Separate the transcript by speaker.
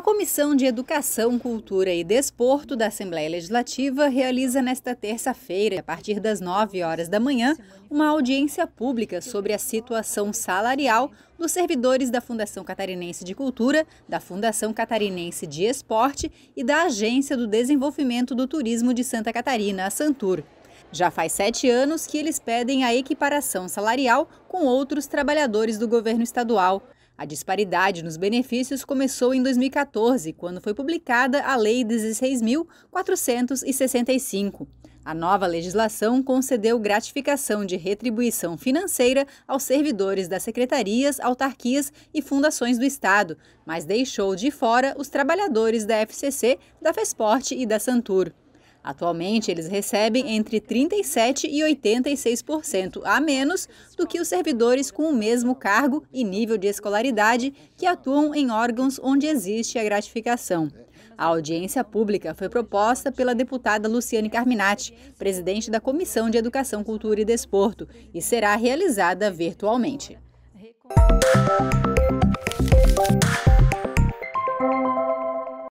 Speaker 1: A Comissão de Educação, Cultura e Desporto da Assembleia Legislativa realiza nesta terça-feira, a partir das 9 horas da manhã, uma audiência pública sobre a situação salarial dos servidores da Fundação Catarinense de Cultura, da Fundação Catarinense de Esporte e da Agência do Desenvolvimento do Turismo de Santa Catarina, a Santur. Já faz sete anos que eles pedem a equiparação salarial com outros trabalhadores do governo estadual. A disparidade nos benefícios começou em 2014, quando foi publicada a Lei 16.465. A nova legislação concedeu gratificação de retribuição financeira aos servidores das secretarias, autarquias e fundações do Estado, mas deixou de fora os trabalhadores da FCC, da FESPORTE e da Santur. Atualmente, eles recebem entre 37% e 86% a menos do que os servidores com o mesmo cargo e nível de escolaridade que atuam em órgãos onde existe a gratificação. A audiência pública foi proposta pela deputada Luciane Carminati, presidente da Comissão de Educação, Cultura e Desporto, e será realizada virtualmente.